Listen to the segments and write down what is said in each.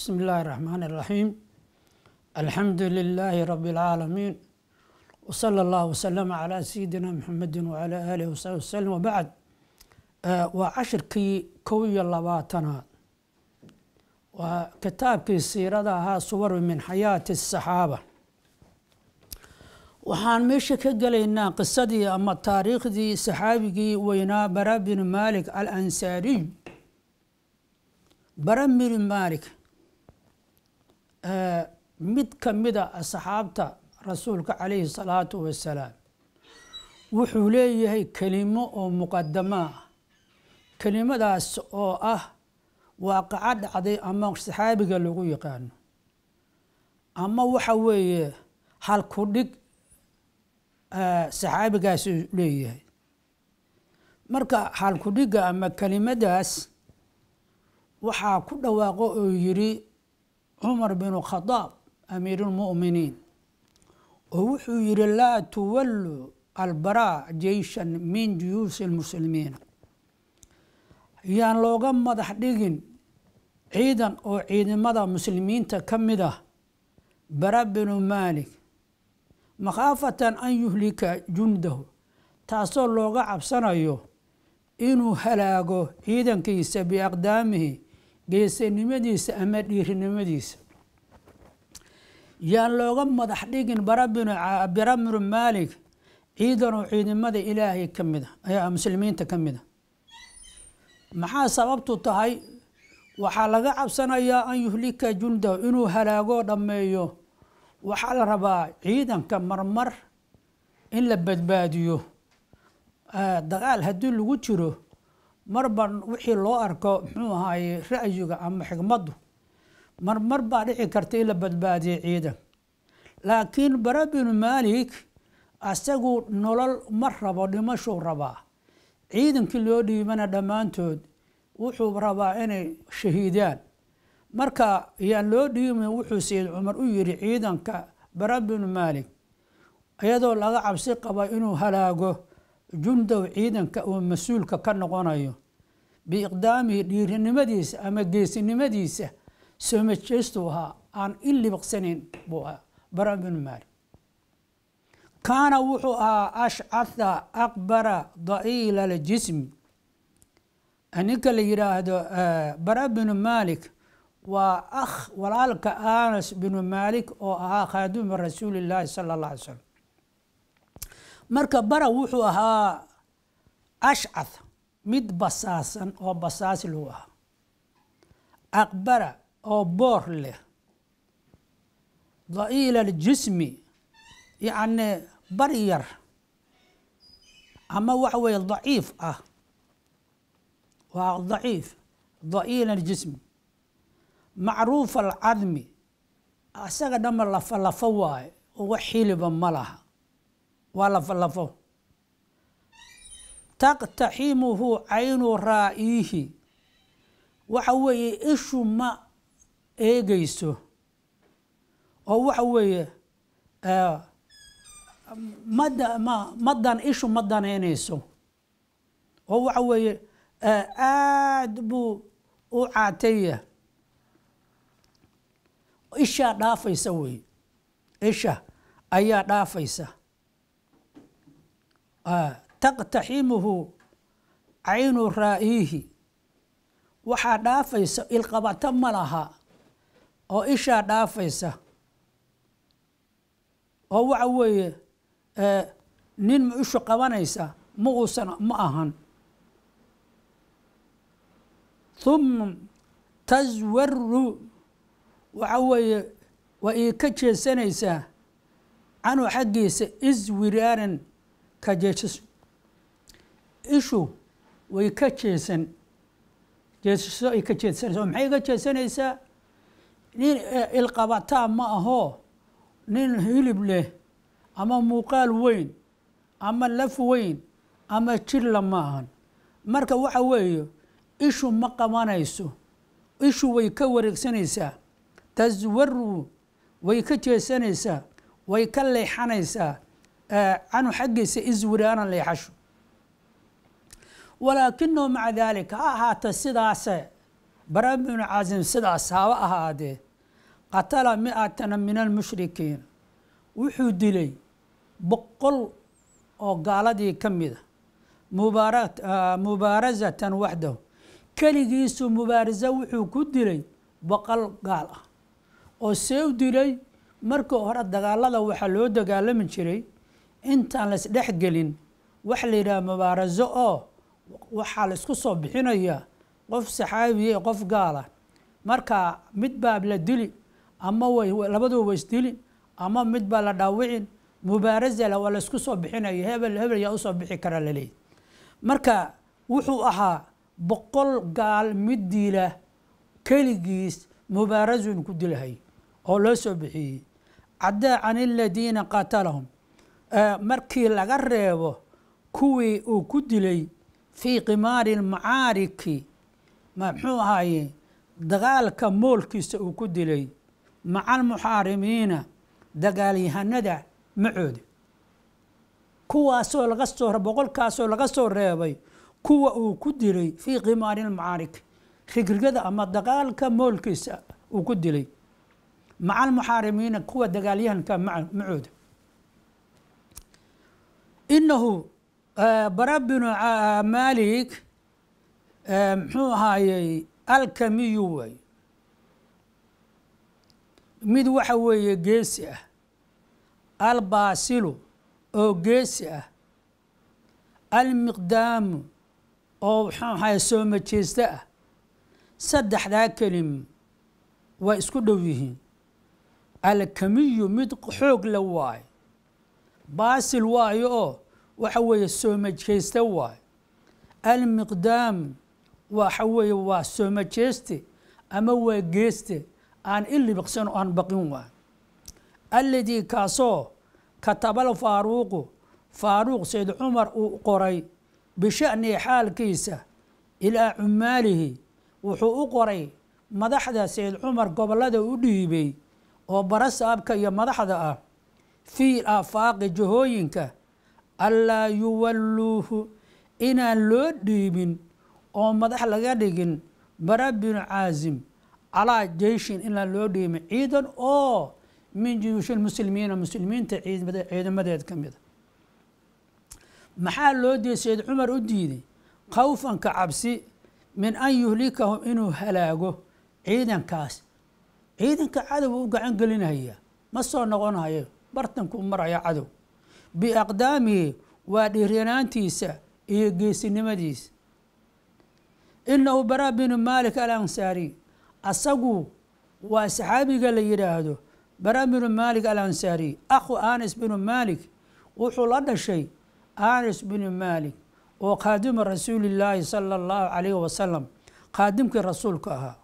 بسم الله الرحمن الرحيم الحمد لله رب العالمين وصلى الله وسلم على سيدنا محمد وعلى آله وصحبه وسلم وبعد وعشركي كوي اللباتنات وكتابكي سيرة ها صور من حياة الصحابة waxaan meesha ka gelaynaa qisadii ama taariikhdii saxaabigii weynaa bara bin maalik al ansaariy bara bin maalik mid ka mida asxaabta rasuulka calayhi salaatu wasalaam wuxuu leeyahay kelimo oo muqadamo ah kelimadaas oo ah waaqaco dhacday ama saxaabiga lagu yaqaano ama waxa weeye halku dhig saxaabigaas leeyahay marka halku dhigga ama kelimadaas waxaa ku dhawaaqo oo yidhi cumar binu khadaab amiiruulmu'miniin oo wuxuu yidhi laa tuwallu albaraa jeyshan min juyuusi lmuslimiina yaan looga madax dhigin ciidan oo ciidamada muslimiinta ka mid ah bara binu maalik makhaafatan an yuhlika jundahu taasoo looga cabsanayo inuu halaago ciidankiisa biaqdaamihi geesanimadiisa ama dhiirinimadiisa yaan looga madax dhigin barabinu maalik ciidanoo ciidamada ilaahay ka mid a ah, muslimiinta ka mid a ah. maxaa sababtu tahay waxaa laga cabsanayaa an yuhlika jundahu inuu halaagoo dhammeeyo waxaa la rabaa ciidanka marmar in la badbaadiyo ah, dagaal haddii lagu jiro marba wixii loo arko muxuu ahaaye ra-yiga ama xigmaddu mar mar baa dhici karta in la badbaadiyo ciidan laakiin bara binu maalik asagu nolol ma rabo dhimashuu rabaa ciidankii loo dhiibana dhammaantood wuxuu rabaa inay shahiidaan marka yaan loo dhiimin wuxuu sayid cumar u yidhi ciidanka bara binu maalik iyadoo laga cabsi qaba inuu halaago jundow ciidanka uu mas-uulka ka noqonayo biiqdaamihi dhiirinimadiisa ama geesinimadiisa soo majeestuu ahaa aan i libiqsanayn buu ahaa bara binu maali kaana wuxuu ahaa ashcatha aqbara da'iila aljism ninka la yidhaahdo eh, bara binu maalik waa akh walaalka anas binu maalik oo ahaa khaaduma rasuuli illaahi sala alla alay slam marka bara wuxuu ahaa ashcatha مد بساسا او بساس لوها اقبر او بور له ضئيل الجسم يعني برير اما وعوي ضعيف اه ضعيف ضئيل الجسم معروف العظم اسغ دم لف لفواي وحيل بملها ولا فلفو تقتحمه عين رائيه وحوي إشو ما إيجيسو أو وحوي آه مد ما مدن إشو مدن إينيسو أو وحوي آه آدبو وعاتية إشا دافيسا وي إشا أيا دافيسا آه taqtaximuhu caynu raa'iihi waxaa dhaafaysa ilqabato ma laha oo ishaa dhaafaysa oo waxa weeye nin ma ishu qabanaysa ma uusan ma ahan humma taswaru waxa weeye waa ii ka jeesanaysaa canu xaggiisa iswiraaran ka jeesas ishu way ka jeesan jeesasho ay ka jeesanaysa oo maxay ka jeesanaysaa nin e, ilqabataa ma ahoo nin hilib leh ama muuqaal weyn ama laf weyn ama jilla ma ahan marka waxa weeye ishu ma qabanayso ishu way ka wareegsanaysaa taswaru way ka jeesanaysaa way ka leexanaysaa e, canu xaggiisa iswiraana leexasho walaakinoo maca daalik ha ahaatee sidaase bara binu casim sidaas haba ahaadee qatala mi-atana min almushrikiin wuxuu dilay boqol oo gaaladii ka mida ah, mubaarazatan ah, waxdahu keligiisu mubaarazo wuxuu ku dilay boqol gaal ah oo see u dilay markii hore dagaalada waxaa loo dagaalami jiray intaan laisdhex gelin wax la yidhaha mubaaraso oo waxaa la isku soo bixinayaa qof saxaabiya qof gaala ah. marka mid baa la dili ama labadua waisdili ama mid baa la dhaawicin mubaarasala waa la soo bixinaya hebel hebel yaa usoo bixi kara laleeyahy marka wuxuu ahaa boqol gaal mid dila keligiis mubaarazun ku dilahay oo loo soo bixiyey caddaa can aladiina qatalahum markii laga reebo kuwii uu ku dilay fii qimaari lmacaariki maxuu ahaaye dagaalka moolkiisa uu ku dilay maca almuxaarimiina dagaalyahanada macooda kuwaasoo laga soo boqolkaasoo laga soo reebay kuwa uu ku dilay fii qimaari lmacaariki rigrigada ama dagaalka moolkiisa uu ku dilay maca almuxaarimiina kuwa dagaalyahanka macooda inahu bara binu malik muxuu ahaayey alkamiyu way mid waxa weeye geesi ah albaasilu oo geesi ah almiqdaamu oo muxuu ahaye sooma jeesto ah saddexdaa kelim waa isku dhow yihiin alkamiyu mid xoog la waayo baasil waayo oo waxa weeye soomajeyste waay almiqdaam waxa weeye waa soomajeyste ama waa geeste aan ilibiqsan oo aan baqin waay alladii kaasoo katabal faaruuqu faaruuq sayid cumar uu qoray bisha'nihi xaalkiisa ilaa cumaalihi wuxuu u qoray madaxda sayid cumar gobollada u dhiibay oo barasaabka iyo madaxda ah fii aafaaqi jahooyinka allaa yuwalluuhu inaan loo dhiibin oo madax laga dhigin bara binu caasim calaa jeyshin inaan loo dhiibin ciidan oo min juyuushilmuslimiina muslimiinta ciidamadeed ka mida ah. maxaa loo diiday sayd cumar u diiday khawfan ka cabsi min an yuhlikahum inuu halaago ciidankaas ciidanka cadow u gacan gelinaya ma soo noqonayo bartankuu maraya cadow biaqdaamihi waa dhiiranaantiisa iyo geesinimadiisa inahu bara binu maalik alansaari asagu waa saxaabiga la yidhaahdo bara binu maalik alansaari akhu anas binu maalik wuxuu la dhashay anas binu maalik oo khaadima rasuulillaahi sala allahu calayhi wasalam khaadimkii rasuulka ahaa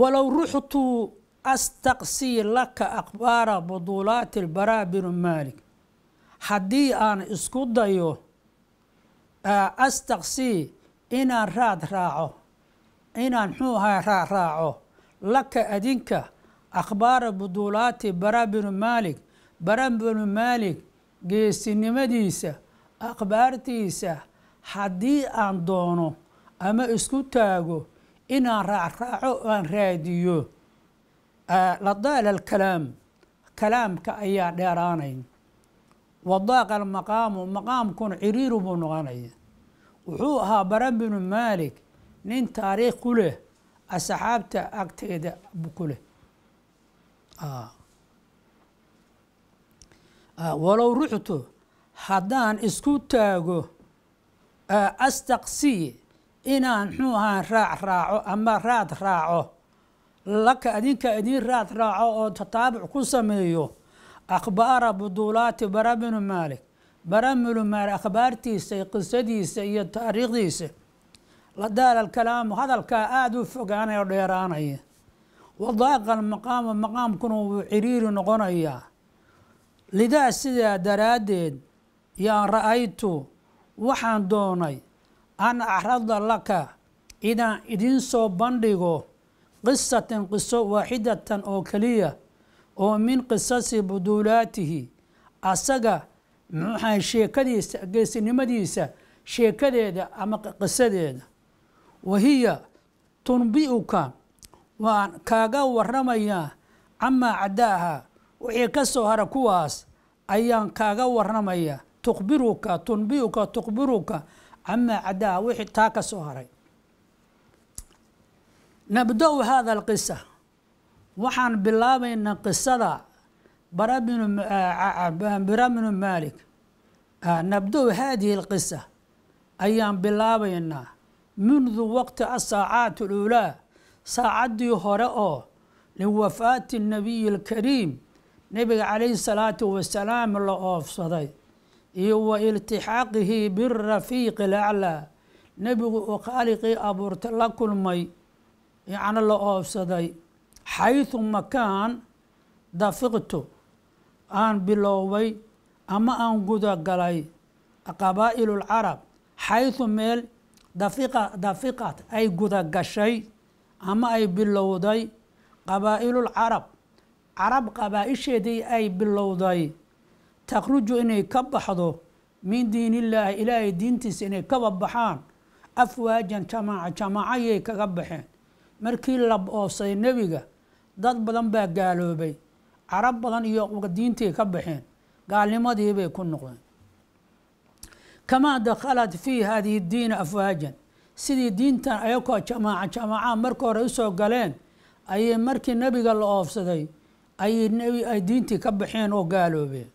walow ruxtu astaqsii laka akhbaara budulaati lbaraa binu maalik haddii aan isku dayo astaqsii inaan raad raaco inaan raa raaco laka adinka akhbaara budulaati baraa binu maalik bara binu maalik geesinimadiisa akhbaartiisa haddii aan doono ama isku taago inaan raacraaco aan raadiyo ladaala alkalaam kalaamka ayaa dheeraanayn wadaaqa almaqaamu maqaamkuna ciriiru buu noqonaya wuxuu ahaa bara binu maalik nin taariikh ku leh asxaabta agteeda ku leh walow ruxtu haddaan isku taago astaqsiy inaan mxuu ahaan raac raaco ama raad raaco laka adinka idiin raad raaco oo tataabuc ku sameeyo akhbaara buduulaati bara binu maalik bara binu maalik akhbaartiisa qisadiisa iyo taariikhdiisa ladaal alkalaamu hadalkaa aada u fogaanaya oo dheeraanaya wadaaqa almaqaamu maqaamkuna wuu ciriiri noqonayaa lidaa sidaa daraaddeed yaan ra-aytu waxaan doonay an axrada laka inaan idiin soo bandhigo qisatan qiso waaxidatan oo keliya oo min qisasi buduulaatihi asaga muxuaha sheekadiisa geesinimadiisa sheekadeeda ama qisadeeda wa wahiya tunbi'uka waan kaaga waramayaa camaa caddaaha wixii ka soo hara kuwaas ayaan kaaga waramayaa tukhbiruka tunbi'uka tukhbiruka camaa cadaaha wixii taa ka soo haray nabdow hada alqisa waxaan bilaabaynaa qisada bara binu maalik nabdow hadihi alqisa ayaan bilaabaynaa mundu waqti asaacaat alulaa saacaddii hore oo liwafaati nabiyi alkariim nebiga calayhi salaatu wasalaam la oofsaday iyo wa iltixaaqihi birafiiqi laclaa nebigu uu khaaliqii abuurta la kulmay yacni la oobsaday xaydu makaan dafiqtu aan bilooway ama aan gudagalay qabaailu lcarab xaydu meel dafiqa dafiqad ay gudagashay ama ay bilowday qabaa'ilulcarab carab qabaa'isheedii ay bilowday takhruju inay ka baxdo min diinillaahi ilaahay diintiisa inay kaba baxaan afwaajan jamaaca jamaacayay kaga baxeen markii la oosay nebiga dad badan baa gaaloobay carab badan iyo diintii ka baxeen gaalnimadii bay ku noqdeen kamaa dakhalat fii haadihi diina afwaajan sidii diintan ayakoo jamaaca jamaaca marka hore usoo galeen ayay markii nebiga la oofsaday ayay diintii ka baxeen oo gaaloobeen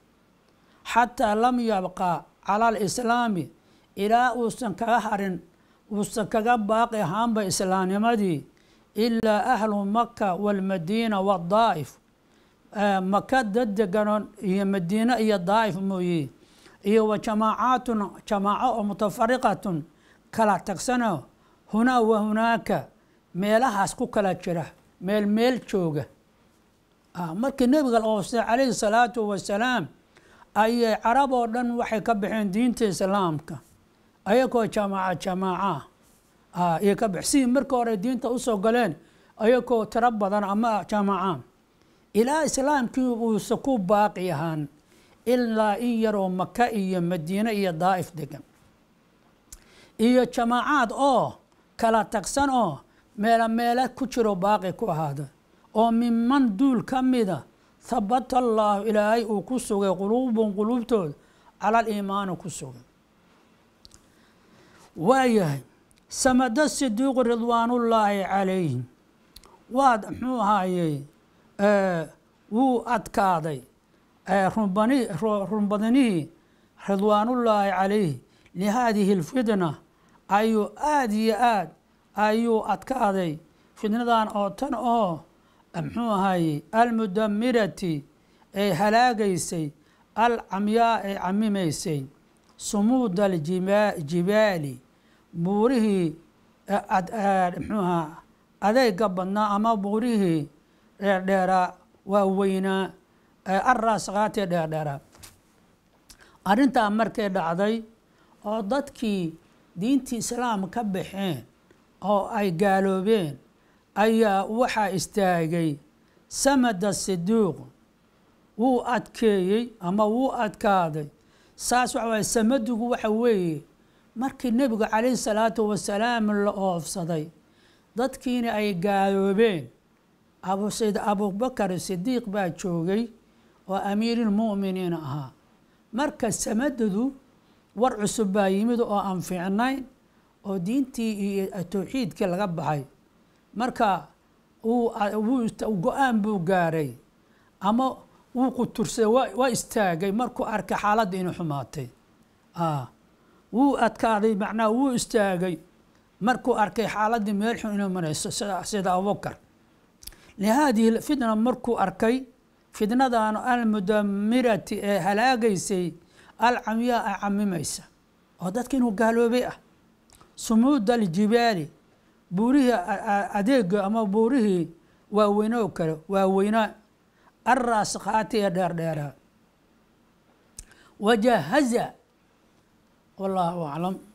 xataa lam yabqa cala alislaami ilaa uusan kaga harin uusan kaga baaqi ahaanba islaamnimadii ilaa ahlu maka walmadiina wadaa'if maka dad deganon iyo madiina iyo daa'if mooye iyo wa jamaacaatun jamaaco oo mutafariqatun kala tagsano hunaa wa hunaaka meelahaas ku kala jira meel meel jooga markii nebiga la hoostay calayhi salaatu wasalaam ayay carab oo dhan waxay ka baxeen diinta islaamka ayagoo jamaaca jamaaca Ah, iyo ka baxsiin marka hore diinta usoo galeen ayagoo tiro badan ama jaamaca ilaa islaamkii uusa ku baaqi ahaan ilaa in yaroo maka iyo madiine iyo daa'if degan iyo jamaacaad oo kala tagsan oo meela meela ku jiro baaqi ku ahaada oo miman duul ka mida ah, habata allaahu ilaahay uu ku sugay quluubun quluubtooda calal aliimaani ku sugay waayahay samado sidiiqu ridwaanullaahi calayh waad muxuu ahaayey wuu adkaaday runbadanihii ridwaanullaahi calayh lihaadihi alfitna ayuu aada iyo aada ayuu adkaaday fitnadan oo tan oo muxuu ahaayey almudamirati ee halaagaysay alcamyaa ee camimaysay sumuuda aljibaali buurihii e, e, mxuu ahaa adeyga badnaa ama buurihii dheerdheeraa waaweynaa e, araaskaatee dheerdheeraa arrintaa markay dhacday oo dadkii diintii islaam ka baxeen oo ay gaaloobeen ayaa waxaa istaagay samada siduuq wuu adkeeyey ama wuu adkaaday saas waxa waye samadugu waxa weeye markii nebigu calayhi salaatu wasalaam la oofsaday dadkiina ay gaaloobeen abusid abuubakar sidiiq baa joogay oo amiirilmu'miniin ahaa marka samadadu war cusub baa yimid oo aan fiicnayn oo diintii iyo towxiidkii laga baxay marka go-aan buu gaaray ama wuu qutursaday waa istaagay markuu arkay xaaladda inay xumaatay wuu adkaaday macnaha wuu istaagay markuu arkay xaaladii meelxun inuu marayso sida abubakar lihaadihi fitna markuu arkay fitnadan almudamirati ee halaagaysay alcamyaa ee camimaysa oo dadka inuu gaaloobay ah sumuuda aljibaali buurihii adeega ama buurihii waaweynoo kale waaweynaa alraaskhaati ee dheerdheeraa wajahaza wallaahu aclam